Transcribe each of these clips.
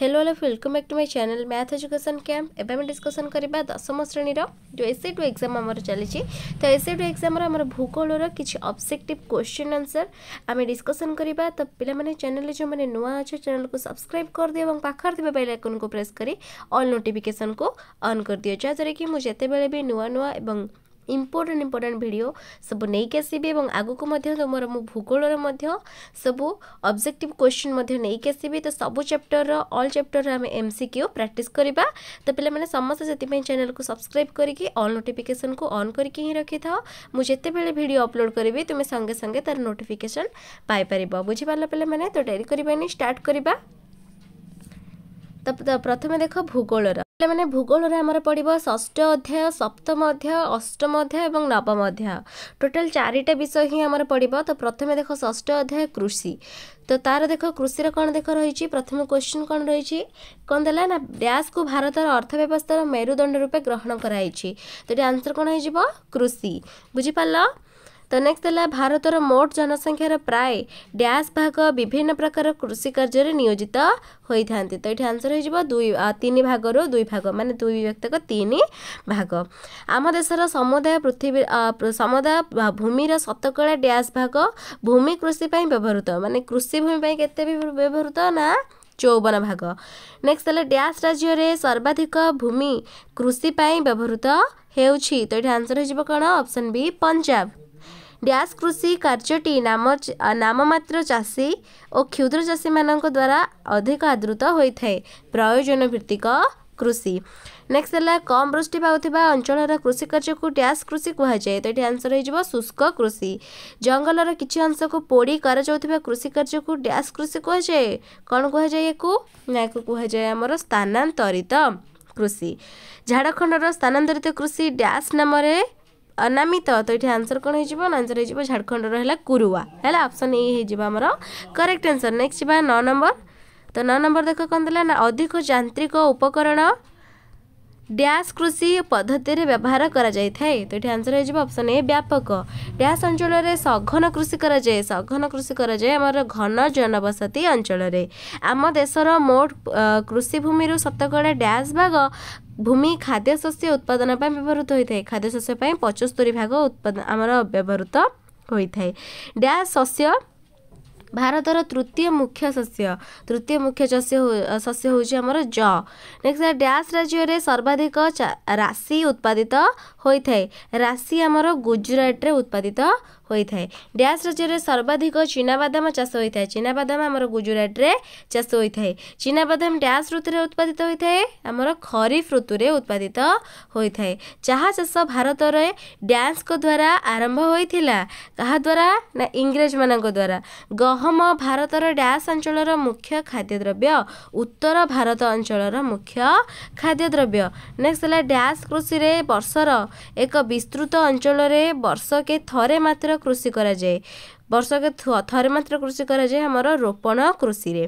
hello hello welcome back to my channel math education camp एवं discussion करवा दशम श्रेणीर जो सी टू एग्जाम चली तो सी टू एग्जाम आम भूगोल किसी अब्जेक्टिव क्वेश्चन आंसर आम डिस्कसन करवा तो पे चैनल जो मैंने नुआ अच्छे चैनल को सब्सक्राइब कर दिव्य पाखर पाखे बेल आइकन को प्रेस कर अल नोटिफिकेसन को अन् कर दिए जहाँद्वारा कि मुझे बेले भी नुआ नुआ इम्पोर्टाट इम्पोर्टाट भिड सब नहीं आसवि और आग को मोर मो भूगोल सब अब्जेक्टिव क्वेश्चन नहीं आसवि तो सब चैप्टर रल चैप्टर आम एम सिक्यू प्राक्ट करवा तो पे समस्त से चेल को सब्सक्राइब करके अल् नोटिफिकेसन को अन् करके ही रखि था मुझे जिते भिड अपलोड करी तुम्हें संगे संगे तार नोटिफिकेसन पाइपार बुझिपार पे मैंने तो डेरी करवा स्टार्ट करवा तो प्रथम देख भूगोल ପିଲାମାନେ ଭୂଗୋଳରେ ଆମର ପଡ଼ିବ ଷଷ୍ଠ ଅଧ୍ୟାୟ ସପ୍ତମ ଅଧ୍ୟାୟ ଅଷ୍ଟମ ଅଧ୍ୟାୟ ଏବଂ ନବମ ଅଧ୍ୟାୟ ଟୋଟାଲ୍ ଚାରିଟା ବିଷୟ ହିଁ ଆମର ପଡ଼ିବ ତ ପ୍ରଥମେ ଦେଖ ଷଷ୍ଠ ଅଧ୍ୟାୟ କୃଷି ତ ତା'ର ଦେଖ କୃଷିର କ'ଣ ଦେଖ ରହିଛି ପ୍ରଥମ କ୍ୱେଶ୍ଚିନ୍ କ'ଣ ରହିଛି କ'ଣ ଦେଲା ନା ଡ୍ୟାସ୍କୁ ଭାରତର ଅର୍ଥବ୍ୟବସ୍ଥାର ମେରୁଦଣ୍ଡ ରୂପେ ଗ୍ରହଣ କରାଯାଇଛି ତ ଏଠି ଆନ୍ସର୍ କ'ଣ ହେଇଯିବ କୃଷି ବୁଝିପାରିଲ त नेक्स्ट होला भारत र मोट जनसङ्ख्य प्रायः ड्यास भाग विभिन्न प्रकार कृषि कार्यजित हुँदै तन्सर हुन्छ दुई तिन भागु दुई भाग म दुई व्यक्त तिन भाग आम देश र समुदाय पृथ्वी समुदाय भूमिर शतकडा ड्यास भाग भूमि माने कृषिप्यवहृत भूमि कृषिभूमिप केते व्यवहत न चौवन भाग नेक्सट होला ड्यास राज्यले सर्वाधिक भूमि हेउची कृषिप्यवहृत हेर्छ आन्सर हुन्छ ऑप्शन बी पंजाब ଡ୍ୟାସ୍ କୃଷି କାର୍ଯ୍ୟଟି ନାମ ନାମମାତ୍ର ଚାଷୀ ଓ କ୍ଷୁଦ୍ର ଚାଷୀମାନଙ୍କ ଦ୍ୱାରା ଅଧିକ ଆଦୃତ ହୋଇଥାଏ ପ୍ରୟୋଜନ ଭିତ୍ତିକ କୃଷି ନେକ୍ସଟ ହେଲା କମ୍ ବୃଷ୍ଟି ପାଉଥିବା ଅଞ୍ଚଳର କୃଷି କାର୍ଯ୍ୟକୁ ଡ୍ୟାସ୍ କୃଷି କୁହାଯାଏ ତ ଏଠି ଆନ୍ସର୍ ହେଇଯିବ ଶୁଷ୍କ କୃଷି ଜଙ୍ଗଲର କିଛି ଅଂଶକୁ ପୋଡ଼ି କରାଯାଉଥିବା କୃଷି କାର୍ଯ୍ୟକୁ ଡ୍ୟାସ୍ କୃଷି କୁହାଯାଏ କ'ଣ କୁହାଯାଏ ୟାକୁ ନା ୟାକୁ କୁହାଯାଏ ଆମର ସ୍ଥାନାନ୍ତରିତ କୃଷି ଝାଡ଼ଖଣ୍ଡର ସ୍ଥାନାନ୍ତରିତ କୃଷି ଡ୍ୟାସ୍ ନାମରେ ଅନାମିତ ତ ଏଠି ଆନ୍ସର୍ କ'ଣ ହେଇଯିବ ଆନ୍ସର୍ ହେଇଯିବ ଝାଡ଼ଖଣ୍ଡର ହେଲା କୁରୁଆ ହେଲା ଅପସନ୍ ଏ ହେଇଯିବ ଆମର କରେକ୍ଟ ଆନ୍ସର୍ ନେକ୍ସଟ ଯିବା ନଅ ନମ୍ବର ତ ନଅ ନମ୍ବର ଦେଖ କ'ଣ ଦେଲା ନା ଅଧିକ ଯାନ୍ତ୍ରିକ ଉପକରଣ ଡ୍ୟାସ୍ କୃଷି ପଦ୍ଧତିରେ ବ୍ୟବହାର କରାଯାଇଥାଏ ତ ଏଠି ଆନ୍ସର୍ ହେଇଯିବ ଅପସନ୍ ଏ ବ୍ୟାପକ ଡ୍ୟାସ୍ ଅଞ୍ଚଳରେ ସଘନ କୃଷି କରାଯାଏ ସଘନ କୃଷି କରାଯାଏ ଆମର ଘନ ଜନବସତି ଅଞ୍ଚଳରେ ଆମ ଦେଶର ମୋଟ କୃଷିଭୂମିରୁ ଶତକଡ଼ା ଡ୍ୟାସ୍ ଭାଗ ଭୂମି ଖାଦ୍ୟଶସ୍ୟ ଉତ୍ପାଦନ ପାଇଁ ବ୍ୟବହୃତ ହୋଇଥାଏ ଖାଦ୍ୟଶସ୍ୟ ପାଇଁ ପଞ୍ଚସ୍ତରୀ ଭାଗ ଉତ୍ପାଦ ଆମର ବ୍ୟବହୃତ ହୋଇଥାଏ ଡ୍ୟାସ୍ ଶସ୍ୟ ଭାରତର ତୃତୀୟ ମୁଖ୍ୟ ଶସ୍ୟ ତୃତୀୟ ମୁଖ୍ୟ ଶସ୍ୟ ଶସ୍ୟ ହେଉଛି ଆମର ଜ ନେକ୍ସଟ ଡ୍ୟାସ୍ ରାଜ୍ୟରେ ସର୍ବାଧିକ ରାଶି ଉତ୍ପାଦିତ ହୋଇଥାଏ ରାଶି ଆମର ଗୁଜୁରାଟରେ ଉତ୍ପାଦିତ ହୋଇଥାଏ ଡ୍ୟାସ୍ ରାଜ୍ୟରେ ସର୍ବାଧିକ ଚିନାବାଦାମ ଚାଷ ହୋଇଥାଏ ଚିନାବାଦାମ ଆମର ଗୁଜୁରାଟରେ ଚାଷ ହୋଇଥାଏ ଚିନାବାଦାମ ଡ୍ୟାସ୍ ଋତୁରେ ଉତ୍ପାଦିତ ହୋଇଥାଏ ଆମର ଖରିଫ ଋତୁରେ ଉତ୍ପାଦିତ ହୋଇଥାଏ ଚାହା ଚାଷ ଭାରତରେ ଡ୍ୟାନ୍ସଙ୍କ ଦ୍ୱାରା ଆରମ୍ଭ ହୋଇଥିଲା କାହାଦ୍ୱାରା ନା ଇଂରେଜମାନଙ୍କ ଦ୍ୱାରା ଗହମ ଗହମ ଭାରତର ଡ୍ୟାସ୍ ଅଞ୍ଚଳର ମୁଖ୍ୟ ଖାଦ୍ୟ ଦ୍ରବ୍ୟ ଉତ୍ତର ଭାରତ ଅଞ୍ଚଳର ମୁଖ୍ୟ ଖାଦ୍ୟ ଦ୍ରବ୍ୟ ନେକ୍ସଟ ହେଲା ଡ୍ୟାସ୍ କୃଷିରେ ବର୍ଷର ଏକ ବିସ୍ତୃତ ଅଞ୍ଚଳରେ ବର୍ଷକେ ଥରେ ମାତ୍ର କୃଷି କରାଯାଏ ବର୍ଷକେ ଥରେ ମାତ୍ର କୃଷି କରାଯାଏ ଆମର ରୋପଣ କୃଷିରେ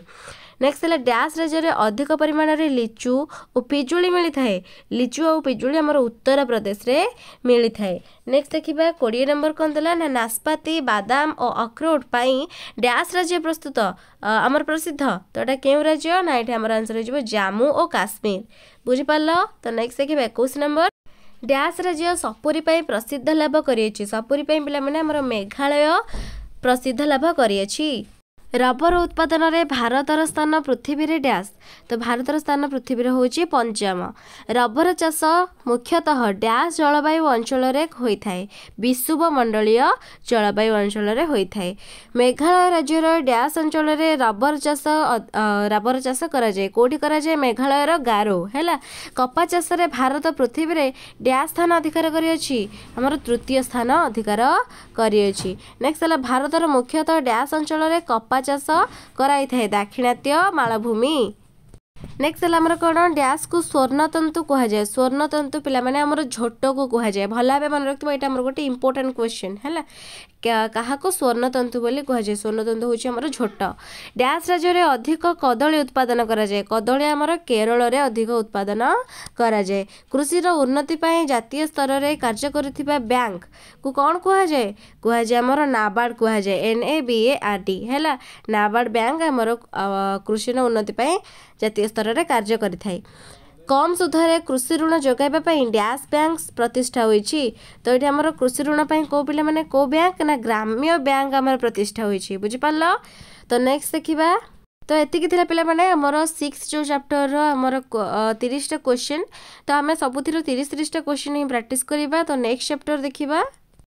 ନେକ୍ସଟ ହେଲା ଡ୍ୟାସ୍ ରାଜ୍ୟରେ ଅଧିକ ପରିମାଣରେ ଲିଚୁ ଓ ପିଜୁଳି ମିଳିଥାଏ ଲିଚୁ ଆଉ ପିଜୁଳି ଆମର ଉତ୍ତରପ୍ରଦେଶରେ ମିଳିଥାଏ ନେକ୍ସଟ ଦେଖିବା କୋଡ଼ିଏ ନମ୍ବର କ'ଣ ଦେଲା ନା ନାସପାତି ବାଦାମ ଓ ଅଖରୋଟ ପାଇଁ ଡ୍ୟାସ୍ ରାଜ୍ୟ ପ୍ରସ୍ତୁତ ଆମର ପ୍ରସିଦ୍ଧ ତ ଏଇଟା କେଉଁ ରାଜ୍ୟ ନା ଏଠି ଆମର ଆନ୍ସର ହେଇଯିବ ଜାମ୍ମୁ ଓ କାଶ୍ମୀର ବୁଝିପାରିଲ ତ ନେକ୍ସଟ ଦେଖିବା ଏକୋଇଶ ନମ୍ବର ଡ୍ୟାସ୍ ରାଜ୍ୟ ସପୁରୀ ପାଇଁ ପ୍ରସିଦ୍ଧ ଲାଭ କରିଅଛି ସପୁରୀ ପାଇଁ ପିଲାମାନେ ଆମର ମେଘାଳୟ ପ୍ରସିଦ୍ଧ ଲାଭ କରିଅଛି ରବର ଉତ୍ପାଦନରେ ଭାରତର ସ୍ଥାନ ପୃଥିବୀରେ ଡ୍ୟାସ୍ ତ ଭାରତର ସ୍ଥାନ ପୃଥିବୀରେ ହେଉଛି ପଞ୍ଚମ ରବର ଚାଷ ମୁଖ୍ୟତଃ ଡ୍ୟାସ୍ ଜଳବାୟୁ ଅଞ୍ଚଳରେ ହୋଇଥାଏ ବିଶୁଭ ମଣ୍ଡଳୀୟ ଜଳବାୟୁ ଅଞ୍ଚଳରେ ହୋଇଥାଏ ମେଘାଳୟ ରାଜ୍ୟର ଡ୍ୟାସ୍ ଅଞ୍ଚଳରେ ରବର ଚାଷ ରବର ଚାଷ କରାଯାଏ କେଉଁଠି କରାଯାଏ ମେଘାଳୟର ଗାରୋ ହେଲା କପା ଚାଷରେ ଭାରତ ପୃଥିବୀରେ ଡ୍ୟାସ୍ ସ୍ଥାନ ଅଧିକାର କରିଅଛି ଆମର ତୃତୀୟ ସ୍ଥାନ ଅଧିକାର କରିଅଛି ନେକ୍ସଟ ହେଲା ଭାରତର ମୁଖ୍ୟତଃ ଡ୍ୟାସ୍ ଅଞ୍ଚଳରେ କପା ଚାଷ କରାଇଥାଏ ଦାକ୍ଷିଣାତ୍ୟ ମାଳଭୂମି নেক্সট হল আমার কোণ ড্যাশকু স্বর্ণতন্তু কুহযায়ে স্বর্ণতন্তু পিলা মানে আমার ঝোটকু কুহযায়ে ভাল ভাবে মনে রাখব এটা আমার গোটে ইম্পর্টাট কোশ্চেন হ্যাঁ কাহাকু স্বর্ণতন্তু বলে কুহযায়ে স্বর্ণতন্তু হচ্ছে আমার ঝোট ড্যাশ রাজ্যের অধিক কদলী উৎপাদন করা যায় কদলী আমার কেরলের অধিক উৎপাদন করা যায় কৃষির উন্নতি পাই জাতীয় স্তরের কার্য করুথিবা ব্যাঙ্ক কু কোণ কুহযায়ে কুহযায়ে আমার নাবার্ড কুহযায়ে এনএবিএআরডি হ্যাঁ নাবার্ড ব্যাঙ্ক আমার কৃষির উন্নতি পাই ଜାତୀୟ ସ୍ତରରେ କାର୍ଯ୍ୟ କରିଥାଏ କମ୍ ସୁଧରେ କୃଷି ଋଣ ଯୋଗାଇବା ପାଇଁ ଡ୍ୟାସ୍ ବ୍ୟାଙ୍କ ପ୍ରତିଷ୍ଠା ହୋଇଛି ତ ଏଠି ଆମର କୃଷି ଋଣ ପାଇଁ କେଉଁ ପିଲାମାନେ କେଉଁ ବ୍ୟାଙ୍କ ନା ଗ୍ରାମ୍ୟ ବ୍ୟାଙ୍କ ଆମର ପ୍ରତିଷ୍ଠା ହୋଇଛି ବୁଝିପାରିଲ ତ ନେକ୍ସଟ ଦେଖିବା ତ ଏତିକି ଥିଲା ପିଲାମାନେ ଆମର ସିକ୍ସ ଯେଉଁ ଚାପ୍ଟରର ଆମର ତିରିଶଟା କୋଶ୍ଚିନ୍ ତ ଆମେ ସବୁଥିରୁ ତିରିଶ ତିରିଶଟା କୋଶ୍ଚିନ୍ ହିଁ ପ୍ରାକ୍ଟିସ୍ କରିବା ତ ନେକ୍ସଟ ଚାପ୍ଟର ଦେଖିବା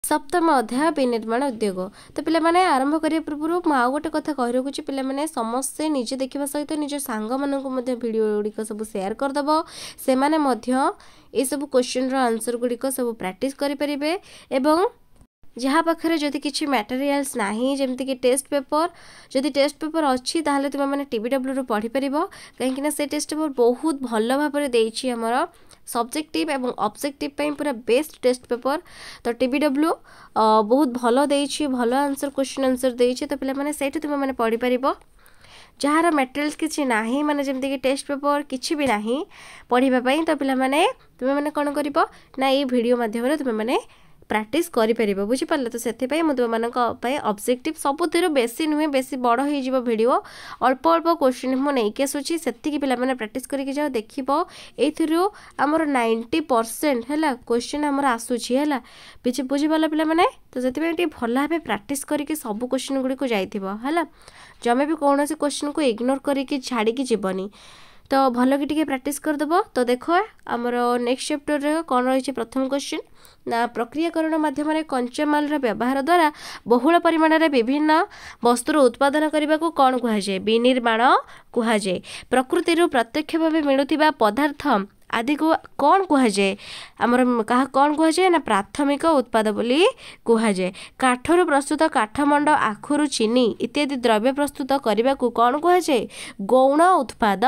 ସପ୍ତମ ଅଧ୍ୟାୟ ବିନିର୍ମାଣ ଉଦ୍ୟୋଗ ତ ପିଲାମାନେ ଆରମ୍ଭ କରିବା ପୂର୍ବରୁ ମୁଁ ଆଉ ଗୋଟେ କଥା କହି ରଖୁଛି ପିଲାମାନେ ସମସ୍ତେ ନିଜେ ଦେଖିବା ସହିତ ନିଜ ସାଙ୍ଗମାନଙ୍କୁ ମଧ୍ୟ ଭିଡ଼ିଓ ଗୁଡ଼ିକ ସବୁ ସେୟାର କରିଦେବ ସେମାନେ ମଧ୍ୟ ଏସବୁ କୋଶ୍ଚିନ୍ର ଆନ୍ସର୍ ଗୁଡ଼ିକ ସବୁ ପ୍ରାକ୍ଟିସ୍ କରିପାରିବେ ଏବଂ ଯାହା ପାଖରେ ଯଦି କିଛି ମ୍ୟାଟେରିଆଲ୍ସ ନାହିଁ ଯେମିତିକି ଟେଷ୍ଟ ପେପର ଯଦି ଟେଷ୍ଟ ପେପର ଅଛି ତାହେଲେ ତୁମେମାନେ ଟି ବି ଡବ୍ଲ୍ୟୁରୁ ପଢ଼ିପାରିବ କାହିଁକିନା ସେ ଟେଷ୍ଟ ପେପର ବହୁତ ଭଲ ଭାବରେ ଦେଇଛି ଆମର ସବଜେକ୍ଟିଭ୍ ଏବଂ ଅବଜେକ୍ଟିଭ୍ ପାଇଁ ପୁରା ବେଷ୍ଟ ଟେଷ୍ଟ ପେପର ତ ଟି ବି ଡବ୍ଲ୍ୟୁ ବହୁତ ଭଲ ଦେଇଛି ଭଲ ଆନ୍ସର କ୍ୱେଶ୍ଚିନ୍ ଆନ୍ସର ଦେଇଛି ତ ପିଲାମାନେ ସେଇଠୁ ତୁମେମାନେ ପଢ଼ିପାରିବ ଯାହାର ମେଟେରିଆଲ୍ସ କିଛି ନାହିଁ ମାନେ ଯେମିତିକି ଟେଷ୍ଟ ପେପର କିଛି ବି ନାହିଁ ପଢ଼ିବା ପାଇଁ ତ ପିଲାମାନେ ତୁମେମାନେ କ'ଣ କରିବ ନା ଏଇ ଭିଡ଼ିଓ ମାଧ୍ୟମରେ ତୁମେମାନେ ପ୍ରାକ୍ଟିସ୍ କରିପାରିବ ବୁଝିପାରିଲ ତ ସେଥିପାଇଁ ମୁଁ ତୁମମାନଙ୍କ ପାଇଁ ଅବଜେକ୍ଟିଭ୍ ସବୁଥିରୁ ବେଶୀ ନୁହେଁ ବେଶୀ ବଡ଼ ହେଇଯିବ ଭିଡ଼ିଓ ଅଳ୍ପ ଅଳ୍ପ କୋଶ୍ଚିନ୍ ମୁଁ ନେଇକି ଆସୁଛି ସେତିକି ପିଲାମାନେ ପ୍ରାକ୍ଟିସ୍ କରିକି ଯାଅ ଦେଖିବ ଏଇଥିରୁ ଆମର ନାଇଣ୍ଟି ପରସେଣ୍ଟ ହେଲା କୋଶ୍ଚିନ୍ ଆମର ଆସୁଛି ହେଲା କିଛି ବୁଝିପାରିଲ ପିଲାମାନେ ତ ସେଥିପାଇଁ ଟିକେ ଭଲ ଭାବେ ପ୍ରାକ୍ଟିସ୍ କରିକି ସବୁ କୋଶ୍ଚିନ୍ ଗୁଡ଼ିକୁ ଯାଇଥିବ ହେଲା ଜମା ବି କୌଣସି କୋଶ୍ଚିନ୍କୁ ଇଗ୍ନୋର କରିକି ଛାଡ଼ିକି ଯିବନି তো ভালকি টিকে প্রাকটিস করেদেব তো দেখ আমার নেক্সট চ্যাপ্টরের কোণ রয়েছে প্রথম কোশ্চিন না প্রক্রিয়াকরণ মাধ্যমে কঞ্চামালর ব্যবহার দ্বারা বহুল পরিমাণের বিভিন্ন বস্তুর উৎপাদন করা কোণ কুহযায় বিনির্মাণ কুহযায় প্রকৃতির প্রত্যক্ষ ভাবে মিলুবা পদার্থ ଆଦିକୁ କ'ଣ କୁହାଯାଏ ଆମର କାହା କ'ଣ କୁହାଯାଏ ନା ପ୍ରାଥମିକ ଉତ୍ପାଦ ବୋଲି କୁହାଯାଏ କାଠରୁ ପ୍ରସ୍ତୁତ କାଠମଣ୍ଡ ଆଖୁରୁ ଚିନି ଇତ୍ୟାଦି ଦ୍ରବ୍ୟ ପ୍ରସ୍ତୁତ କରିବାକୁ କ'ଣ କୁହାଯାଏ ଗୌଣ ଉତ୍ପାଦ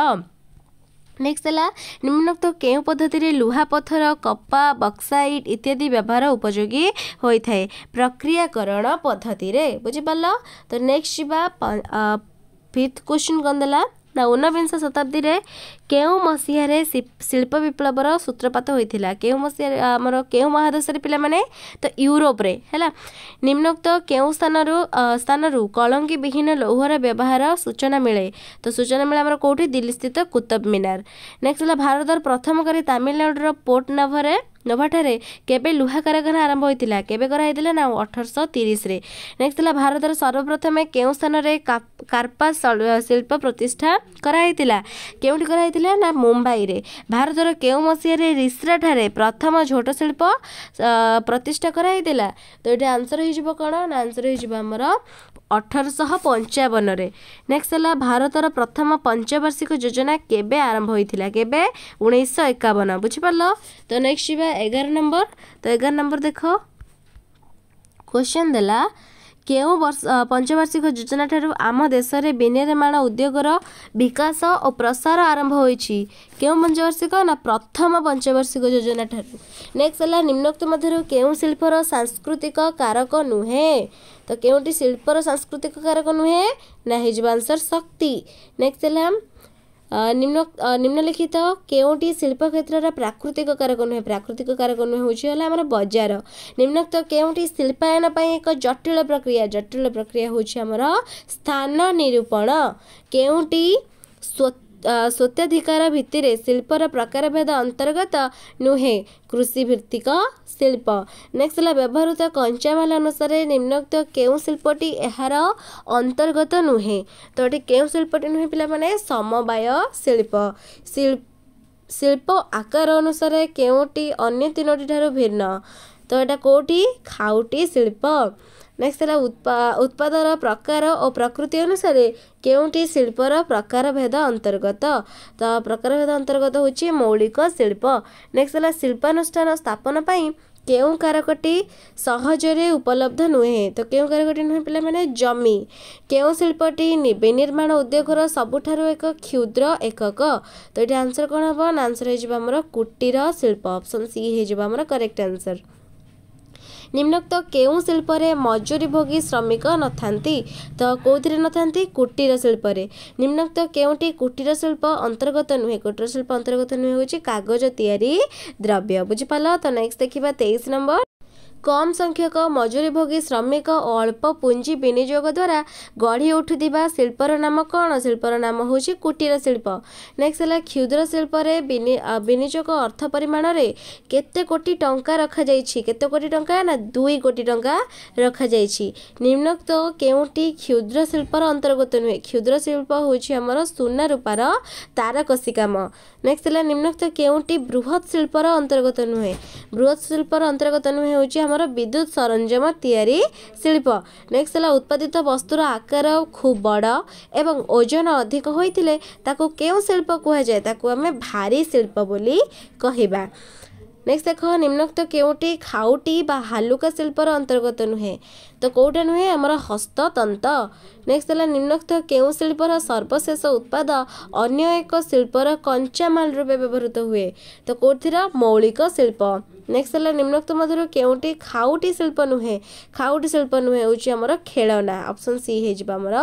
ନେକ୍ସଟ ହେଲା ନିମ୍ନୋକ୍ତ କେଉଁ ପଦ୍ଧତିରେ ଲୁହା ପଥର କପା ବକ୍ସାଇଟ୍ ଇତ୍ୟାଦି ବ୍ୟବହାର ଉପଯୋଗୀ ହୋଇଥାଏ ପ୍ରକ୍ରିୟାକରଣ ପଦ୍ଧତିରେ ବୁଝିପାରିଲ ତ ନେକ୍ସଟ ଯିବା ଫିଫ୍ଥ କ୍ୱେଶ୍ଚିନ୍ କ'ଣ ଦେଲା ନା ଊନବିଂଶ ଶତାବ୍ଦୀରେ କେଉଁ ମସିହାରେ ଶିଳ୍ପ ବିପ୍ଳବର ସୂତ୍ରପାତ ହୋଇଥିଲା କେଉଁ ମସିହାରେ ଆମର କେଉଁ ମହାଦେଶରେ ପିଲାମାନେ ତ ୟୁରୋପରେ ହେଲା ନିମ୍ନୋକ୍ତ କେଉଁ ସ୍ଥାନରୁ ସ୍ଥାନରୁ କଳଙ୍କି ବିହୀନ ଲୌହର ବ୍ୟବହାର ସୂଚନା ମିଳେ ତ ସୂଚନା ମିଳେ ଆମର କେଉଁଠି ଦିଲ୍ଲୀ ସ୍ଥିତ କୁତବ ମିନାର ନେକ୍ସଟ ହେଲା ଭାରତର ପ୍ରଥମ କରି ତାମିଲନାଡ଼ୁର ପୋର୍ଟ ନଭରେ ନୋଭାଠାରେ କେବେ ଲୁହା କାରଖାନା ଆରମ୍ଭ ହୋଇଥିଲା କେବେ କରାହୋଇଥିଲା ନା ଅଠରଶହ ତିରିଶରେ ନେକ୍ସଟ ହେଲା ଭାରତର ସର୍ବପ୍ରଥମେ କେଉଁ ସ୍ଥାନରେ କାର୍ପାସ ଶିଳ୍ପ ପ୍ରତିଷ୍ଠା କରାହୋଇଥିଲା କେଉଁଠି କରାହୋଇଥିଲା ହୋଇଥିଲା ନା ମୁମ୍ବାଇରେ ଭାରତର କେଉଁ ମସିହାରେ ରିସ୍ରାଠାରେ ପ୍ରଥମ ଝୋଟ ଶିଳ୍ପ ପ୍ରତିଷ୍ଠା କରାହୋଇଥିଲା ତ ଏଠି ଆନ୍ସର୍ ହେଇଯିବ କ'ଣ ନା ଆନ୍ସର୍ ହେଇଯିବ ଆମର ଅଠରଶହ ପଞ୍ଚାବନରେ ନେକ୍ସଟ ହେଲା ଭାରତର ପ୍ରଥମ ପଞ୍ଚବାର୍ଷିକ ଯୋଜନା କେବେ ଆରମ୍ଭ ହୋଇଥିଲା କେବେ ଉଣେଇଶହ ଏକାବନ ବୁଝିପାରିଲ ତ ନେକ୍ସଟ ଯିବା ଏଗାର ନମ୍ବର ତ ଏଗାର ନମ୍ବର ଦେଖ କୋଶ୍ଚିନ୍ ଦେଲା କେଉଁ ବର୍ଷ ପଞ୍ଚବାର୍ଷିକ ଯୋଜନା ଠାରୁ ଆମ ଦେଶରେ ବିନିର୍ମାଣ ଉଦ୍ୟୋଗର ବିକାଶ ଓ ପ୍ରସାର ଆରମ୍ଭ ହୋଇଛି କେଉଁ ପଞ୍ଚବାର୍ଷିକ ନା ପ୍ରଥମ ପଞ୍ଚବାର୍ଷିକ ଯୋଜନା ଠାରୁ ନେକ୍ସଟ ହେଲା ନିମ୍ନକ୍ତ ମଧ୍ୟରୁ କେଉଁ ଶିଳ୍ପର ସାଂସ୍କୃତିକ କାରକ ନୁହେଁ ତ କେଉଁଟି ଶିଳ୍ପର ସାଂସ୍କୃତିକ କାରକ ନୁହେଁ ନା ହେଇଯିବ ଆନ୍ସର୍ ଶକ୍ତି ନେକ୍ସଟ ହେଲା ନିମ୍ନ ନିମ୍ନଲିଖିତ କେଉଁଟି ଶିଳ୍ପ କ୍ଷେତ୍ରର ପ୍ରାକୃତିକ କାରକ ନୁହେଁ ପ୍ରାକୃତିକ କାରକ ନୁହେଁ ହେଉଛି ହେଲା ଆମର ବଜାର ନିମ୍ନକ୍ତ କେଉଁଠି ଶିଳ୍ପାୟନ ପାଇଁ ଏକ ଜଟିଳ ପ୍ରକ୍ରିୟା ଜଟିଳ ପ୍ରକ୍ରିୟା ହେଉଛି ଆମର ସ୍ଥାନ ନିରୂପଣ କେଉଁଟି ସ୍ୱତ୍ୱାଧିକାର ଭିତ୍ତିରେ ଶିଳ୍ପର ପ୍ରକାର ଭେଦ ଅନ୍ତର୍ଗତ ନୁହେଁ କୃଷି ଭିତ୍ତିକ ଶିଳ୍ପ ନେକ୍ସଟ ହେଲା ବ୍ୟବହୃତ କଞ୍ଚାମାଲ ଅନୁସାରେ ନିମ୍ନକ୍ତ କେଉଁ ଶିଳ୍ପଟି ଏହାର ଅନ୍ତର୍ଗତ ନୁହେଁ ତ ଏଠି କେଉଁ ଶିଳ୍ପଟି ନୁହେଁ ପିଲାମାନେ ସମବାୟ ଶିଳ୍ପ ଶିଳ୍ପ ଆକାର ଅନୁସାରେ କେଉଁଟି ଅନ୍ୟ ତିନୋଟି ଠାରୁ ଭିନ୍ନ ତ ଏଇଟା କେଉଁଠି ଖାଉଟି ଶିଳ୍ପ ନେକ୍ସଟ ହେଲା ଉତ୍ପାଦର ପ୍ରକାର ଓ ପ୍ରକୃତି ଅନୁସାରେ କେଉଁଠି ଶିଳ୍ପର ପ୍ରକାର ଭେଦ ଅନ୍ତର୍ଗତ ତ ପ୍ରକାର ଭେଦ ଅନ୍ତର୍ଗତ ହେଉଛି ମୌଳିକ ଶିଳ୍ପ ନେକ୍ସଟ ହେଲା ଶିଳ୍ପାନୁଷ୍ଠାନ ସ୍ଥାପନ ପାଇଁ କେଉଁ କାରକଟି ସହଜରେ ଉପଲବ୍ଧ ନୁହେଁ ତ କେଉଁ କାରକଟି ନୁହେଁ ପିଲାମାନେ ଜମି କେଉଁ ଶିଳ୍ପଟି ବିନିର୍ମାଣ ଉଦ୍ୟୋଗର ସବୁଠାରୁ ଏକ କ୍ଷୁଦ୍ର ଏକକ ତ ଏଠି ଆନ୍ସର୍ କ'ଣ ହେବ ନା ଆନ୍ସର୍ ହେଇଯିବ ଆମର କୁଟୀର ଶିଳ୍ପ ଅପସନ୍ ସି ହେଇଯିବ ଆମର କରେକ୍ଟ ଆନ୍ସର୍ निम्नक्त के शिल्प मजुरी भोगी श्रमिक न केही नथा कुटीर शिल्पले निम्नक्त के कुटी शिल्प अंतर्गत नुहे कुटी शिल्प अन्तर्गत नुहे कागज तिरी द्रव्य बुझिपार नेक्स्ट देखि तेइस नम्बर କମ୍ ସଂଖ୍ୟକ ମଜୁରୀଭୋଗୀ ଶ୍ରମିକ ଓ ଅଳ୍ପ ପୁଞ୍ଜି ବିନିଯୋଗ ଦ୍ୱାରା ଗଢ଼ି ଉଠୁଥିବା ଶିଳ୍ପର ନାମ କ'ଣ ଶିଳ୍ପର ନାମ ହେଉଛି କୁଟୀର ଶିଳ୍ପ ନେକ୍ସଟ ହେଲା କ୍ଷୁଦ୍ର ଶିଳ୍ପରେ ବିନିଯୋଗ ଅର୍ଥ ପରିମାଣରେ କେତେ କୋଟି ଟଙ୍କା ରଖାଯାଇଛି କେତେ କୋଟି ଟଙ୍କା ନା ଦୁଇ କୋଟି ଟଙ୍କା ରଖାଯାଇଛି ନିମ୍ନକ୍ତ କେଉଁଠି କ୍ଷୁଦ୍ର ଶିଳ୍ପର ଅନ୍ତର୍ଗତ ନୁହେଁ କ୍ଷୁଦ୍ର ଶିଳ୍ପ ହେଉଛି ଆମର ସୁନା ରୂପାର ତାରକସି କାମ ନେକ୍ସଟ ହେଲା ନିମ୍ନକ୍ତ କେଉଁଟି ବୃହତ୍ ଶିଳ୍ପର ଅନ୍ତର୍ଗତ ନୁହେଁ ବୃହତ୍ ଶିଳ୍ପର ଅନ୍ତର୍ଗତ ନୁହେଁ ହେଉଛି ଆମର ବିଦ୍ୟୁତ୍ ସରଞ୍ଜାମ ତିଆରି ଶିଳ୍ପ ନେକ୍ସଟ ହେଲା ଉତ୍ପାଦିତ ବସ୍ତୁର ଆକାର ଖୁବ୍ ବଡ଼ ଏବଂ ଓଜନ ଅଧିକ ହୋଇଥିଲେ ତାକୁ କେଉଁ ଶିଳ୍ପ କୁହାଯାଏ ତାକୁ ଆମେ ଭାରୀ ଶିଳ୍ପ ବୋଲି କହିବା नेक्स्ट देख निम्नोक्त के खाउटी हालुका शिल्पर अंतर्गत नुहे तो कौटा नुहे आमर हस्तंत नेक्स्ट है निम्नोक्त के शिपर सर्वशेष उत्पाद अं एक शिल्पर कंचामल रूप व्यवहृत हुए तो कौटीर मौलिक शिप नेक्स्ट है निम्नोक्त मधुर क्योंटी खाऊटी शिल्प नुहे खाउटी शिप नुहे हूँ खेलना अप्सन सी होमर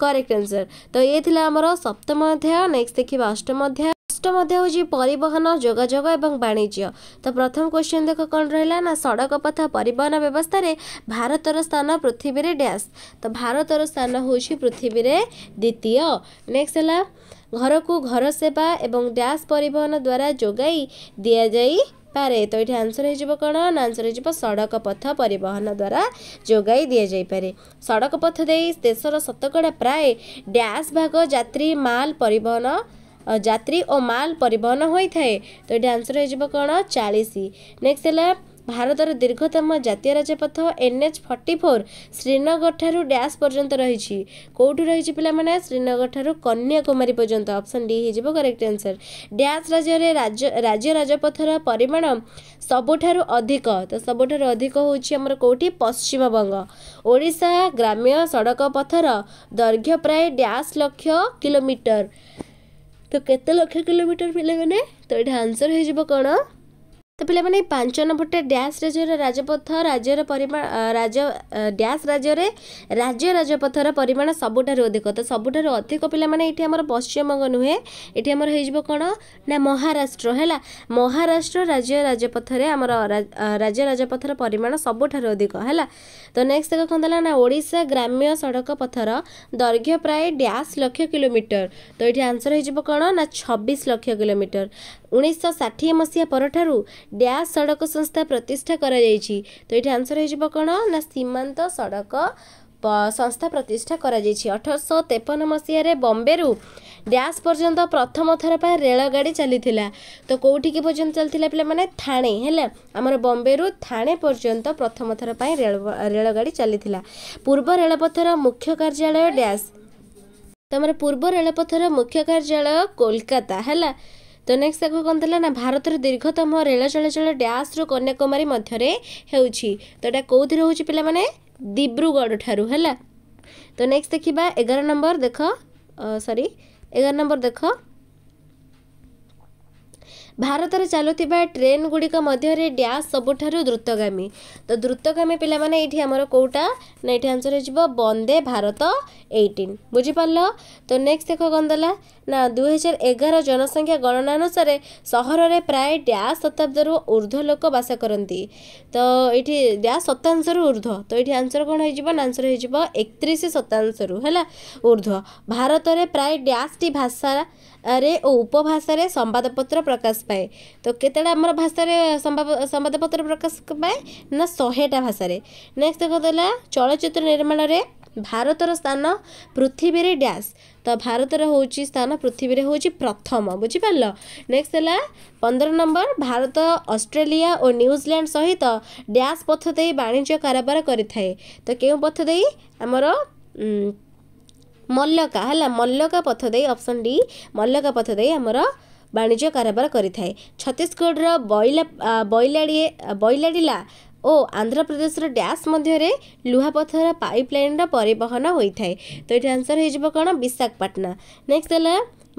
करेक्ट आंसर तो ये आम सप्तम अध्याय नेक्स्ट देखा अष्टम अध्याय ବୈଶିଷ୍ଟ୍ୟ ମଧ୍ୟ ହେଉଛି ପରିବହନ ଯୋଗାଯୋଗ ଏବଂ ବାଣିଜ୍ୟ ତ ପ୍ରଥମ କ୍ୱେଶ୍ଚିନ୍ ଦେଖ କ'ଣ ରହିଲା ନା ସଡ଼କ ପଥ ପରିବହନ ବ୍ୟବସ୍ଥାରେ ଭାରତର ସ୍ଥାନ ପୃଥିବୀରେ ଡ୍ୟାସ୍ ତ ଭାରତର ସ୍ଥାନ ହେଉଛି ପୃଥିବୀରେ ଦ୍ୱିତୀୟ ନେକ୍ସଟ ହେଲା ଘରକୁ ଘର ସେବା ଏବଂ ଡ୍ୟାସ୍ ପରିବହନ ଦ୍ୱାରା ଯୋଗାଇ ଦିଆଯାଇ ପାରେ ତ ଏଇଠି ଆନ୍ସର ହେଇଯିବ କ'ଣ ନା ଆନ୍ସର ହେଇଯିବ ସଡ଼କ ପଥ ପରିବହନ ଦ୍ୱାରା ଯୋଗାଇ ଦିଆଯାଇପାରେ ସଡ଼କ ପଥ ଦେଇ ଦେଶର ଶତକଡ଼ା ପ୍ରାୟ ଡ୍ୟାସ୍ ଭାଗ ଯାତ୍ରୀ ମାଲ ପରିବହନ ଯାତ୍ରୀ ଓ ମାଲ ପରିବହନ ହୋଇଥାଏ ତ ଏଠି ଆନ୍ସର ହେଇଯିବ କ'ଣ ଚାଳିଶ ନେକ୍ସଟ ହେଲା ଭାରତର ଦୀର୍ଘତମ ଜାତୀୟ ରାଜପଥ ଏନ୍ ଏଚ୍ ଫର୍ଟି ଫୋର୍ ଶ୍ରୀନଗରଠାରୁ ଡ୍ୟାସ୍ ପର୍ଯ୍ୟନ୍ତ ରହିଛି କେଉଁଠୁ ରହିଛି ପିଲାମାନେ ଶ୍ରୀନଗରଠାରୁ କନ୍ୟାକୁମାରୀ ପର୍ଯ୍ୟନ୍ତ ଅପସନ୍ ଡି ହେଇଯିବ କରେକ୍ଟ ଆନ୍ସର୍ ଡ୍ୟାସ୍ ରାଜ୍ୟରେ ରାଜ୍ୟ ରାଜପଥର ପରିମାଣ ସବୁଠାରୁ ଅଧିକ ତ ସବୁଠାରୁ ଅଧିକ ହେଉଛି ଆମର କେଉଁଠି ପଶ୍ଚିମବଙ୍ଗ ଓଡ଼ିଶା ଗ୍ରାମ୍ୟ ସଡ଼କ ପଥର ଦୈର୍ଘ୍ୟ ପ୍ରାୟ ଡ୍ୟାସ୍ ଲକ୍ଷ କିଲୋମିଟର তো কেতে লক্ষ কিলোমিটর মিলে মানে তো এটা আনসার হয়ে যাব কোণ ତ ପିଲାମାନେ ଏଇ ପାଞ୍ଚ ନମ୍ବରଟେ ଡ୍ୟାସ୍ ରାଜ୍ୟର ରାଜପଥ ରାଜ୍ୟର ପରିମାଣ ରାଜ୍ୟ ଡ୍ୟାସ୍ ରାଜ୍ୟରେ ରାଜ୍ୟ ରାଜପଥର ପରିମାଣ ସବୁଠାରୁ ଅଧିକ ତ ସବୁଠାରୁ ଅଧିକ ପିଲାମାନେ ଏଇଠି ଆମର ପଶ୍ଚିମବଙ୍ଗ ନୁହେଁ ଏଠି ଆମର ହେଇଯିବ କ'ଣ ନା ମହାରାଷ୍ଟ୍ର ହେଲା ମହାରାଷ୍ଟ୍ର ରାଜ୍ୟ ରାଜପଥରେ ଆମର ରାଜ୍ୟ ରାଜପଥର ପରିମାଣ ସବୁଠାରୁ ଅଧିକ ହେଲା ତ ନେକ୍ସଟ ଦେଖ କ'ଣ ହେଲା ନା ଓଡ଼ିଶା ଗ୍ରାମ୍ୟ ସଡ଼କ ପଥର ଦୈର୍ଘ୍ୟ ପ୍ରାୟ ଡ୍ୟାସ୍ ଲକ୍ଷ କିଲୋମିଟର ତ ଏଇଠି ଆନ୍ସର୍ ହେଇଯିବ କ'ଣ ନା ଛବିଶ ଲକ୍ଷ କିଲୋମିଟର ଉଣେଇଶହ ଷାଠିଏ ମସିହା ପରଠାରୁ ଡ୍ୟାସ୍ ସଡ଼କ ସଂସ୍ଥା ପ୍ରତିଷ୍ଠା କରାଯାଇଛି ତ ଏଇଠି ଆନ୍ସର ହେଇଯିବ କ'ଣ ନା ସୀମାନ୍ତ ସଡ଼କ ସଂସ୍ଥା ପ୍ରତିଷ୍ଠା କରାଯାଇଛି ଅଠରଶହ ତେପନ ମସିହାରେ ବମ୍ବେରୁ ଡ୍ୟାସ୍ ପର୍ଯ୍ୟନ୍ତ ପ୍ରଥମ ଥର ପାଇଁ ରେଳଗାଡ଼ି ଚାଲିଥିଲା ତ କେଉଁଠିକି ପର୍ଯ୍ୟନ୍ତ ଚାଲିଥିଲା ପିଲାମାନେ ଥାଣେ ହେଲା ଆମର ବମ୍ବେରୁ ଥାଣେ ପର୍ଯ୍ୟନ୍ତ ପ୍ରଥମ ଥର ପାଇଁ ରେଳ ରେଳଗାଡ଼ି ଚାଲିଥିଲା ପୂର୍ବ ରେଳପଥର ମୁଖ୍ୟ କାର୍ଯ୍ୟାଳୟ ଡ୍ୟାସ୍ ତ ଆମର ପୂର୍ବ ରେଳପଥର ମୁଖ୍ୟ କାର୍ଯ୍ୟାଳୟ କୋଲକାତା ହେଲା ତ ନେକ୍ସଟ ତାକୁ କ'ଣ ଥିଲା ନା ଭାରତର ଦୀର୍ଘତମ ରେଳ ଚଳାଚଳ ଡ୍ୟାସ୍ରୁ କନ୍ୟାକୁମାରୀ ମଧ୍ୟରେ ହେଉଛି ତ ଏଇଟା କେଉଁଥିରେ ହେଉଛି ପିଲାମାନେ ଦିବ୍ରୁଗଡ଼ ଠାରୁ ହେଲା ତ ନେକ୍ସଟ ଦେଖିବା ଏଗାର ନମ୍ବର ଦେଖ ସରି ଏଗାର ନମ୍ବର ଦେଖ ଭାରତରେ ଚାଲୁଥିବା ଟ୍ରେନ୍ ଗୁଡ଼ିକ ମଧ୍ୟରେ ଡ୍ୟାସ୍ ସବୁଠାରୁ ଦ୍ରୁତଗାମୀ ତ ଦ୍ରୁତଗାମୀ ପିଲାମାନେ ଏଇଠି ଆମର କେଉଁଟା ନା ଏଇଠି ଆନ୍ସର୍ ହେଇଯିବ ବନ୍ଦେ ଭାରତ ଏଇଟିନ୍ ବୁଝିପାରିଲ ତ ନେକ୍ସଟ ଦେଖ କ'ଣ ଦେଲା ନା ଦୁଇହଜାର ଏଗାର ଜନସଂଖ୍ୟା ଗଣନା ଅନୁସାରେ ସହରରେ ପ୍ରାୟ ଡ୍ୟାସ୍ ଶତାବ୍ଦୀରୁ ଉର୍ଦ୍ଧ୍ୱ ଲୋକ ବାସ କରନ୍ତି ତ ଏଇଠି ଡ୍ୟାସ୍ ଶତାଂଶରୁ ଉର୍ଦ୍ଧ୍ୱ ତ ଏଇଠି ଆନ୍ସର୍ କ'ଣ ହେଇଯିବ ନା ଆନ୍ସର୍ ହେଇଯିବ ଏକତିରିଶ ଶତାଂଶରୁ ହେଲା ଉର୍ଦ୍ଧ୍ୱ ଭାରତରେ ପ୍ରାୟ ଡ୍ୟାସ୍ଟି ଭାଷାରେ ଓ ଉପଭାଷାରେ ସମ୍ବାଦପତ୍ର ପ୍ରକାଶ ପାଏ ତ କେତେଟା ଆମର ଭାଷାରେ ସମ୍ବାଦପତ୍ର ପ୍ରକାଶ ପାଏ ନା ଶହେଟା ଭାଷାରେ ନେକ୍ସଟ କଥା ହେଲା ଚଳଚ୍ଚିତ୍ର ନିର୍ମାଣରେ ଭାରତର ସ୍ଥାନ ପୃଥିବୀରେ ଡ୍ୟାସ୍ ତ ଭାରତର ହେଉଛି ସ୍ଥାନ ପୃଥିବୀରେ ହେଉଛି ପ୍ରଥମ ବୁଝିପାରିଲ ନେକ୍ସଟ ହେଲା ପନ୍ଦର ନମ୍ବର ଭାରତ ଅଷ୍ଟ୍ରେଲିଆ ଓ ନ୍ୟୁଜିଲାଣ୍ଡ ସହିତ ଡ୍ୟାସ୍ ପଥ ଦେଇ ବାଣିଜ୍ୟ କାରବାର କରିଥାଏ ତ କେଉଁ ପଥ ଦେଇ ଆମର ମଲ୍ଲକା ହେଲା ମଲ୍ଲକା ପଥ ଦେଇ ଅପସନ୍ ଡି ମଲ୍ଲକା ପଥ ଦେଇ ଆମର ବାଣିଜ୍ୟ କାରବାର କରିଥାଏ ଛତିଶଗଡ଼ର ବୈଲା ବୈଲାଡ଼ି ବୈଲାଡ଼ିଲା ଓ ଆନ୍ଧ୍ରପ୍ରଦେଶର ଡ୍ୟାସ୍ ମଧ୍ୟରେ ଲୁହାପଥର ପାଇପ୍ ଲାଇନ୍ର ପରିବହନ ହୋଇଥାଏ ତ ଏଠି ଆନ୍ସର୍ ହେଇଯିବ କ'ଣ ବିଶାଖପାଟନା ନେକ୍ସଟ୍ ହେଲା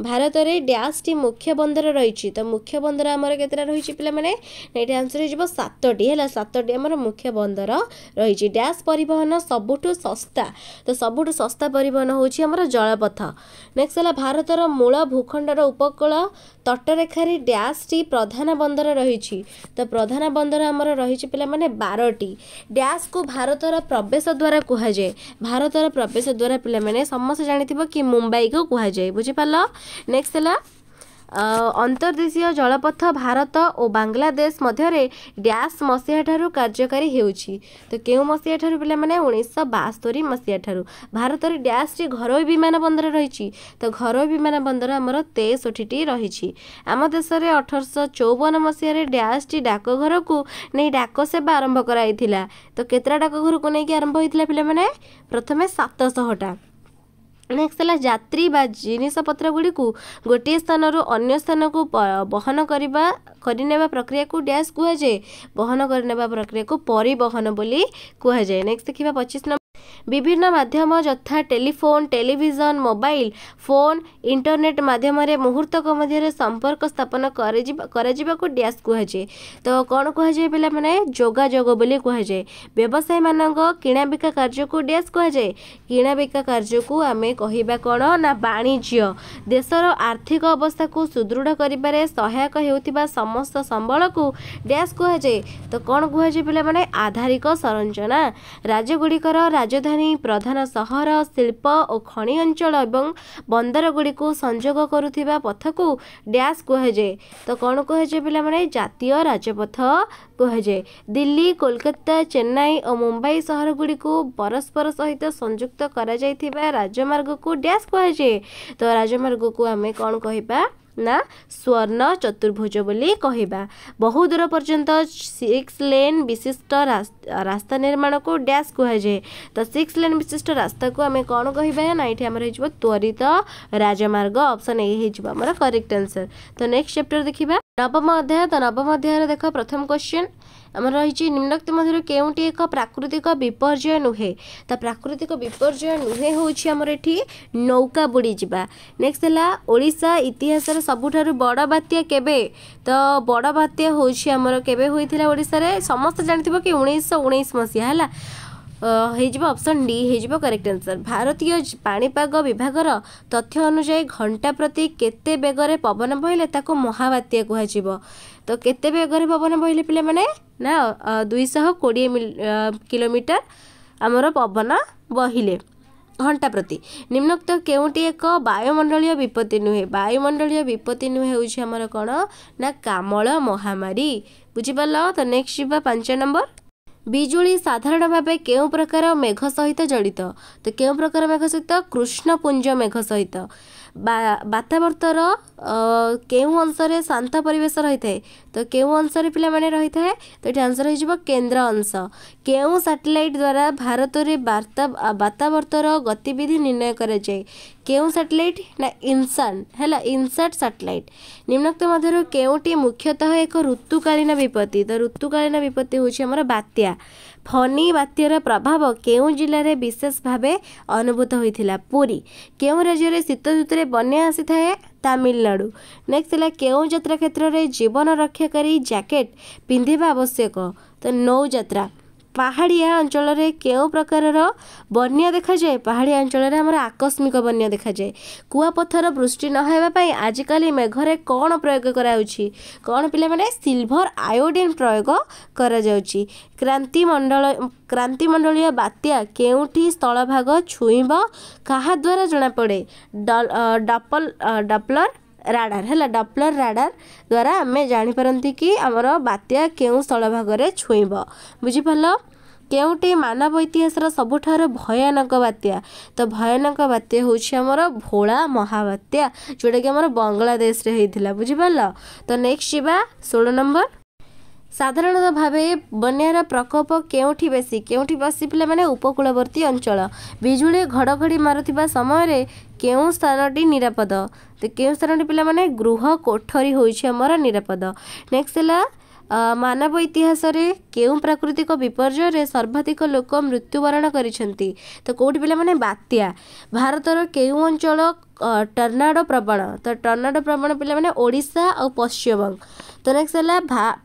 ଭାରତରେ ଡ୍ୟାସ୍ଟି ମୁଖ୍ୟ ବନ୍ଦର ରହିଛି ତ ମୁଖ୍ୟ ବନ୍ଦର ଆମର କେତେଟା ରହିଛି ପିଲାମାନେ ଏଇଟା ଆନ୍ସର୍ ହେଇଯିବ ସାତଟି ହେଲା ସାତଟି ଆମର ମୁଖ୍ୟ ବନ୍ଦର ରହିଛି ଡ୍ୟାସ୍ ପରିବହନ ସବୁଠୁ ଶସ୍ତା ତ ସବୁଠୁ ଶସ୍ତା ପରିବହନ ହେଉଛି ଆମର ଜଳପଥ ନେକ୍ସଟ ହେଲା ଭାରତର ମୂଳ ଭୂଖଣ୍ଡର ଉପକୂଳ ତଟରେଖାରେ ଡ୍ୟାସ୍ଟି ପ୍ରଧାନ ବନ୍ଦର ରହିଛି ତ ପ୍ରଧାନ ବନ୍ଦର ଆମର ରହିଛି ପିଲାମାନେ ବାରଟି ଡ୍ୟାସ୍କୁ ଭାରତର ପ୍ରବେଶ ଦ୍ୱାରା କୁହାଯାଏ ଭାରତର ପ୍ରବେଶ ଦ୍ୱାରା ପିଲାମାନେ ସମସ୍ତେ ଜାଣିଥିବ କି ମୁମ୍ବାଇକୁ କୁହାଯାଏ ବୁଝିପାରିଲ ନେକ୍ସଟ ହେଲା ଅନ୍ତର୍ଦେଶୀୟ ଜଳପଥ ଭାରତ ଓ ବାଂଲାଦେଶ ମଧ୍ୟରେ ଡ୍ୟାସ୍ ମସିହାଠାରୁ କାର୍ଯ୍ୟକାରୀ ହେଉଛି ତ କେଉଁ ମସିହାଠାରୁ ପିଲାମାନେ ଉଣେଇଶହ ବାସ୍ତୋରୀ ମସିହାଠାରୁ ଭାରତରେ ଡ୍ୟାସ୍ରେ ଘରୋଇ ବିମାନବନ୍ଦର ରହିଛି ତ ଘରୋଇ ବିମାନବନ୍ଦର ଆମର ତେଷଠିଟି ରହିଛି ଆମ ଦେଶରେ ଅଠରଶହ ଚଉବନ ମସିହାରେ ଡ୍ୟାସ୍ଟି ଡାକଘରକୁ ନେଇ ଡାକ ସେବା ଆରମ୍ଭ କରାଯାଇଥିଲା ତ କେତେଟା ଡାକଘରକୁ ନେଇକି ଆରମ୍ଭ ହୋଇଥିଲା ପିଲାମାନେ ପ୍ରଥମେ ସାତଶହଟା ନେକ୍ସଟ ହେଲା ଯାତ୍ରୀ ବା ଜିନିଷପତ୍ର ଗୁଡ଼ିକୁ ଗୋଟିଏ ସ୍ଥାନରୁ ଅନ୍ୟ ସ୍ଥାନକୁ ବହନ କରିବା କରିନେବା ପ୍ରକ୍ରିୟାକୁ ଡ୍ୟାସ୍ କୁହାଯାଏ ବହନ କରିନେବା ପ୍ରକ୍ରିୟାକୁ ପରିବହନ ବୋଲି କୁହାଯାଏ ନେକ୍ସଟ ଦେଖିବା ପଚିଶ ନମ୍ବର ବିଭିନ୍ନ ମାଧ୍ୟମ ଯଥା telephone television mobile phone internet ମାଧ୍ୟମରେ ମୁହୂର୍ତ୍ତକ ମଧ୍ୟରେ ସମ୍ପର୍କ ସ୍ଥାପନ କରାଯିବାକୁ ଡ୍ୟାସ୍ କୁହାଯାଏ ତ କ'ଣ କୁହାଯାଏ ପିଲାମାନେ ଯୋଗାଯୋଗ ବୋଲି କୁହାଯାଏ ବ୍ୟବସାୟୀମାନଙ୍କ କିଣାବିକା କାର୍ଯ୍ୟକୁ ଡ୍ୟାସ୍ କୁହାଯାଏ କିଣାବିକା କାର୍ଯ୍ୟକୁ ଆମେ କହିବା କ'ଣ ନା ବାଣିଜ୍ୟ ଦେଶର ଆର୍ଥିକ ଅବସ୍ଥାକୁ ସୁଦୃଢ଼ କରିବାରେ ସହାୟକ ହେଉଥିବା ସମସ୍ତ ସମ୍ବଳକୁ ଡ୍ୟାସ୍ କୁହାଯାଏ ତ କ'ଣ କୁହାଯାଏ ପିଲାମାନେ ଆଧାରିକ ସଂରଚନା ରାଜ୍ୟଗୁଡ଼ିକର ରାଜଧାନୀ ରାଜଧାନୀ ପ୍ରଧାନ ସହର ଶିଳ୍ପ ଓ ଖଣି ଅଞ୍ଚଳ ଏବଂ ବନ୍ଦରଗୁଡ଼ିକୁ ସଂଯୋଗ କରୁଥିବା ପଥକୁ ଡ୍ୟାସ୍ କୁହାଯାଏ ତ କ'ଣ କୁହାଯାଏ ପିଲାମାନେ ଜାତୀୟ ରାଜପଥ କୁହାଯାଏ ଦିଲ୍ଲୀ କୋଲକାତା ଚେନ୍ନାଇ ଓ ମୁମ୍ବାଇ ସହରଗୁଡ଼ିକୁ ପରସ୍ପର ସହିତ ସଂଯୁକ୍ତ କରାଯାଇଥିବା ରାଜମାର୍ଗକୁ ଡ୍ୟାସ୍ କୁହାଯାଏ ତ ରାଜମାର୍ଗକୁ ଆମେ କ'ଣ କହିବା ନା ସ୍ୱର୍ଣ୍ଣ ଚତୁର୍ଭୁଜ ବୋଲି କହିବା ବହୁ ଦୂର ପର୍ଯ୍ୟନ୍ତ ସିକ୍ସ ଲେନ୍ ବିଶିଷ୍ଟ ରାସ୍ତା ନିର୍ମାଣକୁ ଡ୍ୟାସ୍ କୁହାଯାଏ ତ ସିକ୍ସ ଲେନ୍ ବିଶିଷ୍ଟ ରାସ୍ତାକୁ ଆମେ କ'ଣ କହିବା ନା ଏଠି ଆମର ହେଇଯିବ ତ୍ୱରିତ ରାଜମାର୍ଗ ଅପସନ୍ ଏ ହେଇଯିବ ଆମର କରେକ୍ଟ ଆନ୍ସର୍ ତ ନେକ୍ସଟ ଚାପ୍ଟର ଦେଖିବା ନବମ ଅଧ୍ୟାୟ ତ ନବମ ଅଧ୍ୟାୟରେ ଦେଖ ପ୍ରଥମ କ୍ୱେଶ୍ଚିନ୍ ଆମର ରହିଛି ନିମ୍ନୋକ୍ତି ମଧ୍ୟରୁ କେଉଁଠି ଏକ ପ୍ରାକୃତିକ ବିପର୍ଯ୍ୟୟ ନୁହେଁ ତ ପ୍ରାକୃତିକ ବିପର୍ଯ୍ୟୟ ନୁହେଁ ହେଉଛି ଆମର ଏଠି ନୌକା ବୁଡ଼ିଯିବା ନେକ୍ସଟ ହେଲା ଓଡ଼ିଶା ଇତିହାସରେ ସବୁଠାରୁ ବଡ଼ ବାତ୍ୟା କେବେ ତ ବଡ଼ ବାତ୍ୟା ହେଉଛି ଆମର କେବେ ହୋଇଥିଲା ଓଡ଼ିଶାରେ ସମସ୍ତେ ଜାଣିଥିବ କି ଉଣେଇଶହ ଉଣେଇଶ ମସିହା ହେଲା ହେଇଯିବ ଅପସନ୍ ଡି ହେଇଯିବ କରେକ୍ଟ ଆନ୍ସର୍ ଭାରତୀୟ ପାଣିପାଗ ବିଭାଗର ତଥ୍ୟ ଅନୁଯାୟୀ ଘଣ୍ଟା ପ୍ରତି କେତେ ବେଗରେ ପବନ ବହିଲେ ତାକୁ ମହାବାତ୍ୟା କୁହାଯିବ ତ କେତେ ବେଗରେ ପବନ ବହିଲେ ପିଲାମାନେ ନା ଦୁଇଶହ କୋଡ଼ିଏ କିଲୋମିଟର ଆମର ପବନ ବହିଲେ ଘଣ୍ଟା ପ୍ରତି ନିମ୍ନକ୍ତ କେଉଁଟି ଏକ ବାୟୁମଣ୍ଡଳୀୟ ବିପତ୍ତି ନୁହେଁ ବାୟୁମଣ୍ଡଳୀୟ ବିପତ୍ତି ନୁହେଁ ହେଉଛି ଆମର କ'ଣ ନା କାମଳ ମହାମାରୀ ବୁଝିପାରିଲ ତ ନେକ୍ସଟ୍ ଯିବା ପାଞ୍ଚ ନମ୍ବର ବିଜୁଳି ସାଧାରଣ ଭାବେ କେଉଁ ପ୍ରକାର ମେଘ ସହିତ ଜଡ଼ିତ ତ କେଉଁ ପ୍ରକାର ମେଘ ସହିତ କୃଷ୍ଣପୁଞ୍ଜ ମେଘ ସହିତ ବାତାବର୍ତ୍ତର କେଉଁ ଅଂଶରେ ଶାନ୍ତ ପରିବେଶ ରହିଥାଏ ତ କେଉଁ ଅଂଶରେ ପିଲାମାନେ ରହିଥାଏ ତ ଏଠି ଆନ୍ସର୍ ହେଇଯିବ କେନ୍ଦ୍ର ଅଂଶ କେଉଁ ସାଟେଲାଇଟ୍ ଦ୍ୱାରା ଭାରତରେ ବାର୍ତ୍ତା ବାତାବର୍ତ୍ତର ଗତିବିଧି ନିର୍ଣ୍ଣୟ କରାଯାଏ କେଉଁ ସାଟେଲାଇଟ୍ ନା ଇନ୍ସାନ୍ ହେଲା ଇନ୍ସାଟ୍ ସାଟେଲାଇଟ୍ ନିମ୍ନକ୍ତ ମଧ୍ୟରୁ କେଉଁଟି ମୁଖ୍ୟତଃ ଏକ ଋତୁକାଳୀନ ବିପତ୍ତି ତ ଋତୁକାଳୀନ ବିପତ୍ତି ହେଉଛି ଆମର ବାତ୍ୟା ଫନି ବାତ୍ୟାର ପ୍ରଭାବ କେଉଁ ଜିଲ୍ଲାରେ ବିଶେଷ ଭାବେ ଅନୁଭୂତ ହୋଇଥିଲା ପୁରୀ କେଉଁ ରାଜ୍ୟରେ ଶୀତ ଋତୁରେ ବନ୍ୟା ଆସିଥାଏ ତାମିଲନାଡ଼ୁ ନେକ୍ସଟ ହେଲା କେଉଁ ଯାତ୍ରା କ୍ଷେତ୍ରରେ ଜୀବନ ରକ୍ଷାକାରୀ ଜ୍ୟାକେଟ୍ ପିନ୍ଧିବା ଆବଶ୍ୟକ ତ ନୌଯାତ୍ରା ପାହାଡ଼ିଆ ଅଞ୍ଚଳରେ କେଉଁ ପ୍ରକାରର ବନ୍ୟା ଦେଖାଯାଏ ପାହାଡ଼ିଆ ଅଞ୍ଚଳରେ ଆମର ଆକସ୍ମିକ ବନ୍ୟା ଦେଖାଯାଏ କୁଆପଥର ବୃଷ୍ଟି ନ ହେବା ପାଇଁ ଆଜିକାଲି ମେଘରେ କ'ଣ ପ୍ରୟୋଗ କରାଯାଉଛି କ'ଣ ପିଲାମାନେ ସିଲଭର ଆୟୋଡ଼ିନ୍ ପ୍ରୟୋଗ କରାଯାଉଛି କ୍ରାନ୍ତିମଣ୍ଡଳ କ୍ରାନ୍ତିମଣ୍ଡଳୀୟ ବାତ୍ୟା କେଉଁଠି ସ୍ଥଳଭାଗ ଛୁଇଁବ କାହା ଦ୍ୱାରା ଜଣାପଡ଼େ ଡପଲ ଡପଲର ରାଡ଼ାର ହେଲା ଡପ୍ଲର ରାଡ଼ାର ଦ୍ୱାରା ଆମେ ଜାଣିପାରନ୍ତି କି ଆମର ବାତ୍ୟା କେଉଁ ସ୍ଥଳଭାଗରେ ଛୁଇଁବ ବୁଝିପାରିଲ କେଉଁଟି ମାନବ ଇତିହାସର ସବୁଠାରୁ ଭୟାନକ ବାତ୍ୟା ତ ଭୟାନକ ବାତ୍ୟା ହେଉଛି ଆମର ଭୋଳା ମହାବାତ୍ୟା ଯେଉଁଟାକି ଆମର ବଙ୍ଗଳାଦେଶରେ ହେଇଥିଲା ବୁଝିପାରିଲ ତ ନେକ୍ସଟ୍ ଯିବା ଷୋହଳ ନମ୍ବର ସାଧାରଣତଃ ଭାବେ ବନ୍ୟାର ପ୍ରକୋପ କେଉଁଠି ବେଶୀ କେଉଁଠି ବେଶୀ ପିଲାମାନେ ଉପକୂଳବର୍ତ୍ତୀ ଅଞ୍ଚଳ ବିଜୁଳି ଘଡ଼ଘଡ଼ି ମାରୁଥିବା ସମୟରେ କେଉଁ ସ୍ଥାନଟି ନିରାପଦ ତ କେଉଁ ସ୍ଥାନଟି ପିଲାମାନେ ଗୃହ କୋଠରୀ ହୋଇଛି ଆମର ନିରାପଦ ନେକ୍ସଟ ହେଲା ମାନବ ଇତିହାସରେ କେଉଁ ପ୍ରାକୃତିକ ବିପର୍ଯ୍ୟୟରେ ସର୍ବାଧିକ ଲୋକ ମୃତ୍ୟୁବରଣ କରିଛନ୍ତି ତ କେଉଁଠି ପିଲାମାନେ ବାତ୍ୟା ଭାରତର କେଉଁ ଅଞ୍ଚଳ ଟର୍ନାଡ଼ୋ ପ୍ରବଣ ତ ଟର୍ନାଡ଼ୋ ପ୍ରବଣ ପିଲାମାନେ ଓଡ଼ିଶା ଆଉ ପଶ୍ଚିମବଙ୍ଗ ତ ନେକ୍ସଟ ହେଲା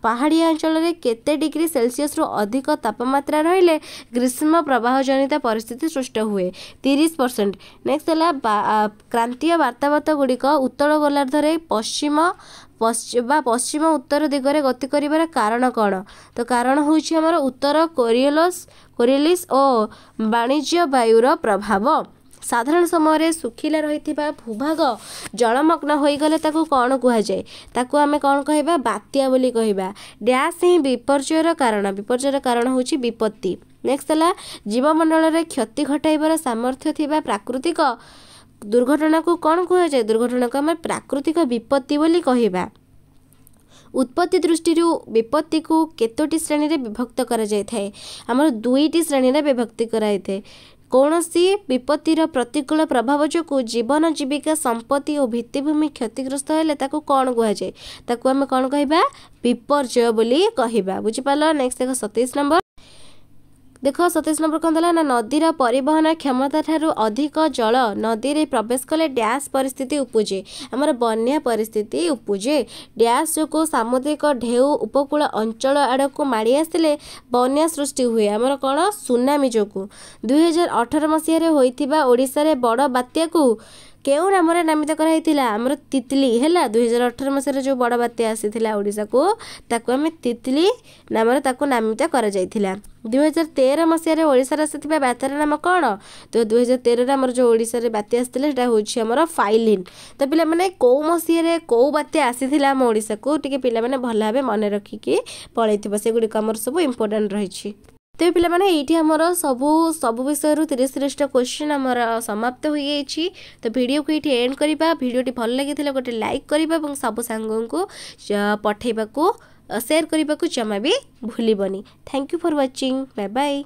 ପାହାଡ଼ିଆ ଅଞ୍ଚଳରେ କେତେ ଡିଗ୍ରୀ ସେଲସିୟସ୍ରୁ ଅଧିକ ତାପମାତ୍ରା ରହିଲେ ଗ୍ରୀଷ୍ମ ପ୍ରବାହ ଜନିତ ପରିସ୍ଥିତି ସୃଷ୍ଟି ହୁଏ ତିରିଶ ପରସେଣ୍ଟ ନେକ୍ସଟ ହେଲା କ୍ରାନ୍ତୀୟ ବାର୍ତ୍ତାବତ ଗୁଡ଼ିକ ଉତ୍ତଳ ଗୋଲାର୍ଦ୍ଧରେ ପଶ୍ଚିମ ବା ପଶ୍ଚିମ ଉତ୍ତର ଦିଗରେ ଗତି କରିବାର କାରଣ କ'ଣ ତ କାରଣ ହେଉଛି ଆମର ଉତ୍ତର କୋରିଏଲସ୍ କୋରିଏଲିସ୍ ଓ ବାଣିଜ୍ୟ ବାୟୁର ପ୍ରଭାବ ସାଧାରଣ ସମୟରେ ଶୁଖିଲା ରହିଥିବା ଭୂଭାଗ ଜଳମଗ୍ନ ହୋଇଗଲେ ତାକୁ କ'ଣ କୁହାଯାଏ ତାକୁ ଆମେ କ'ଣ କହିବା ବାତ୍ୟା ବୋଲି କହିବା ଡ୍ୟାସ୍ ହିଁ ବିପର୍ଯ୍ୟୟର କାରଣ ବିପର୍ଯ୍ୟୟର କାରଣ ହେଉଛି ବିପତ୍ତି ନେକ୍ସଟ ହେଲା ଜୀବମଣ୍ଡଳରେ କ୍ଷତି ଘଟାଇବାର ସାମର୍ଥ୍ୟ ଥିବା ପ୍ରାକୃତିକ ଦୁର୍ଘଟଣାକୁ କ'ଣ କୁହାଯାଏ ଦୁର୍ଘଟଣାକୁ ଆମେ ପ୍ରାକୃତିକ ବିପତ୍ତି ବୋଲି କହିବା ଉତ୍ପତ୍ତି ଦୃଷ୍ଟିରୁ ବିପତ୍ତିକୁ କେତୋଟି ଶ୍ରେଣୀରେ ବିଭକ୍ତ କରାଯାଇଥାଏ ଆମର ଦୁଇଟି ଶ୍ରେଣୀରେ ବିଭକ୍ତି କରାଯାଇଥାଏ କୌଣସି ବିପତ୍ତିର ପ୍ରତିକୂଳ ପ୍ରଭାବ ଯୋଗୁଁ ଜୀବନ ଜୀବିକା ସମ୍ପତ୍ତି ଓ ଭିତ୍ତିଭୂମି କ୍ଷତିଗ୍ରସ୍ତ ହେଲେ ତାକୁ କ'ଣ କୁହାଯାଏ ତାକୁ ଆମେ କ'ଣ କହିବା ବିପର୍ଯ୍ୟୟ ବୋଲି କହିବା ବୁଝିପାରିଲ ନେକ୍ସଟ ଦେଖ ସତେଇଶ ନମ୍ବର ଦେଖ ସତେଶ ନମ୍ବର କ'ଣ ଥିଲା ନା ନଦୀର ପରିବହନ କ୍ଷମତା ଠାରୁ ଅଧିକ ଜଳ ନଦୀରେ ପ୍ରବେଶ କଲେ ଡ୍ୟାସ୍ ପରିସ୍ଥିତି ଉପୁଜେ ଆମର ବନ୍ୟା ପରିସ୍ଥିତି ଉପୁଜେ ଡ୍ୟାସ୍ ଯୋଗୁଁ ସାମୁଦ୍ରିକ ଢେଉ ଉପକୂଳ ଅଞ୍ଚଳ ଆଡ଼କୁ ମାଡ଼ି ଆସିଲେ ବନ୍ୟା ସୃଷ୍ଟି ହୁଏ ଆମର କ'ଣ ସୁନାମି ଯୋଗୁଁ ଦୁଇହଜାର ଅଠର ମସିହାରେ ହୋଇଥିବା ଓଡ଼ିଶାରେ ବଡ଼ ବାତ୍ୟାକୁ କେଉଁ ନାମରେ ନାମିତ କରାହେଇଥିଲା ଆମର ତିତ୍ଲି ହେଲା ଦୁଇହଜାର ଅଠର ମସିହାରେ ଯେଉଁ ବଡ଼ ବାତ୍ୟା ଆସିଥିଲା ଓଡ଼ିଶାକୁ ତାକୁ ଆମେ ତିତ୍ଲି ନାମରେ ତାକୁ ନାମିତ କରାଯାଇଥିଲା ଦୁଇ ହଜାର ତେର ମସିହାରେ ଓଡ଼ିଶାରେ ଆସିଥିବା ବାତ୍ୟାର ନାମ କ'ଣ ତ ଦୁଇ ହଜାର ତେରରେ ଆମର ଯେଉଁ ଓଡ଼ିଶାରେ ବାତ୍ୟା ଆସିଥିଲେ ସେଇଟା ହେଉଛି ଆମର ଫାଇଲିନ୍ ତ ପିଲାମାନେ କେଉଁ ମସିହାରେ କେଉଁ ବାତ୍ୟା ଆସିଥିଲା ଆମ ଓଡ଼ିଶାକୁ ଟିକେ ପିଲାମାନେ ଭଲ ଭାବେ ମନେ ରଖିକି ପଳେଇଥିବ ସେଗୁଡ଼ିକ ଆମର ସବୁ ଇମ୍ପୋର୍ଟାଣ୍ଟ ରହିଛି ତେବେ ପିଲାମାନେ ଏଇଠି ଆମର ସବୁ ସବୁ ବିଷୟରୁ ତିରିଶ ତିରିଶଟା କୋଶ୍ଚିନ୍ ଆମର ସମାପ୍ତ ହୋଇଯାଇଛି ତ ଭିଡ଼ିଓକୁ ଏଇଠି ଏଣ୍ଡ କରିବା ଭିଡ଼ିଓଟି ଭଲ ଲାଗିଥିଲେ ଗୋଟେ ଲାଇକ୍ କରିବା ଏବଂ ସବୁ ସାଙ୍ଗଙ୍କୁ ପଠାଇବାକୁ ସେୟାର କରିବାକୁ ଜମା ବି ଭୁଲିବନି thank you for watching bye bye